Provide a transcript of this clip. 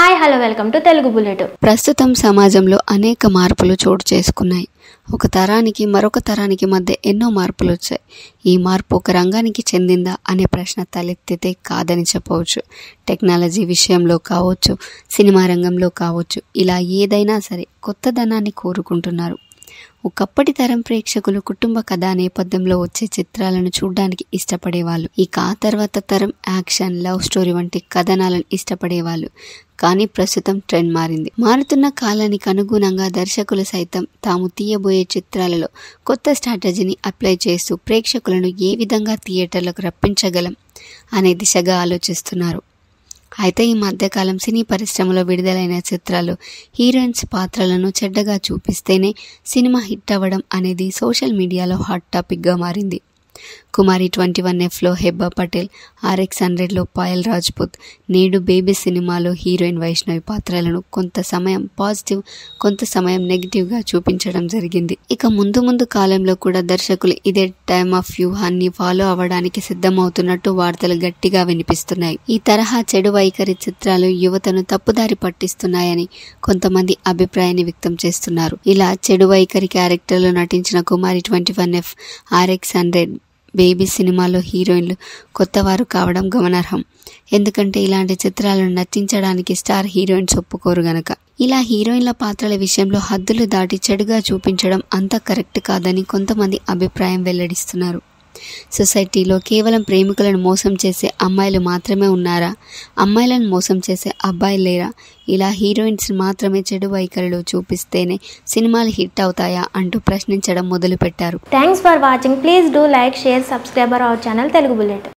hi hello welcome to Telugu Bullet ప్రస్తుతం సమాజంలో అనేక మార్పులు చోటు చేసుకున్నాయి ఒక తరానికి మరొక తరానికి మధ్య ఎన్నో మార్పులు వచ్చాయి ఈ మార్పు ఒక రంగానికి చెందిందా అనే ప్రశ్న తలెత్తితే కాదని చెప్పవచ్చు టెక్నాలజీ విషయంలో కావచ్చు సినిమా రంగంలో కావచ్చు ఇలా ఏదైనా సరే కొత్తదనాన్ని కోరుకుంటున్నారు ఒకప్పటి తరం ప్రేక్షకులు కుటుంబ కథా నేపథ్యంలో వచ్చే చిత్రాలను చూడడానికి ఇష్టపడేవాళ్ళు ఇక ఆ తర్వాత తరం యాక్షన్ లవ్ స్టోరీ వంటి కథనాలను ఇష్టపడేవాళ్ళు కానీ ప్రస్తుతం ట్రెండ్ మారింది మారుతున్న కాలానికి అనుగుణంగా దర్శకులు సైతం తాము తీయబోయే చిత్రాలలో కొత్త స్ట్రాటజీని అప్లై చేస్తూ ప్రేక్షకులను ఏ విధంగా థియేటర్లకు రప్పించగలం అనే దిశగా ఆలోచిస్తున్నారు అయితే ఈ మధ్యకాలం సినీ పరిశ్రమలో విడుదలైన చిత్రాలు హీరోయిన్స్ పాత్రలను చెడ్డగా చూపిస్తేనే సినిమా హిట్ అవ్వడం అనేది సోషల్ మీడియాలో హాట్ టాపిక్గా మారింది కుమారి ట్వంటీ వన్ ఎఫ్లో హెబ్బా పటేల్ ఆర్ఎక్స్ హండ్రెడ్లో పాయల్ రాజ్పుత్ నేడు బేబీ సినిమాలో హీరోయిన్ వైష్ణవి పాత్రలను కొంత సమయం పాజిటివ్ కొంత సమయం నెగిటివ్గా చూపించడం జరిగింది ఇక ముందు ముందు కాలంలో కూడా దర్శకులు ఇదే టైమ్ ఆఫ్ వ్యూహాన్ని ఫాలో అవ్వడానికి సిద్ధమవుతున్నట్టు వార్తలు గట్టిగా వినిపిస్తున్నాయి ఈ తరహా చెడు వైఖరి చిత్రాలు యువతను తప్పుదారి పట్టిస్తున్నాయని కొంతమంది అభిప్రాయాన్ని వ్యక్తం చేస్తున్నారు ఇలా చెడు వైఖరి క్యారెక్టర్లో నటించిన Kumari twenty one F RX hundred baby సినిమాలో హీరోయిన్లు కొత్తవారు కావడం గమనార్హం ఎందుకంటే ఇలాంటి చిత్రాలను నటించడానికి స్టార్ హీరోయిన్స్ ఒప్పుకోరు గనక ఇలా హీరోయిన్ల పాత్రల విషయంలో హద్దులు దాటి చెడుగా చూపించడం అంత కరెక్ట్ కాదని కొంతమంది అభిప్రాయం వెల్లడిస్తున్నారు సొసైటీలో కేవలం ప్రేమికులను మోసం చేసే అమ్మాయిలు మాత్రమే ఉన్నారా అమ్మాయిలను మోసం చేసే అబ్బాయిలు లేరా ఇలా హీరోయిన్స్ మాత్రమే చెడు వైఖరులు చూపిస్తేనే సినిమాలు హిట్ అవుతాయా అంటూ ప్రశ్నించడం మొదలుపెట్టారు thanks for watching please do like share subscriber our channel Telugu bullet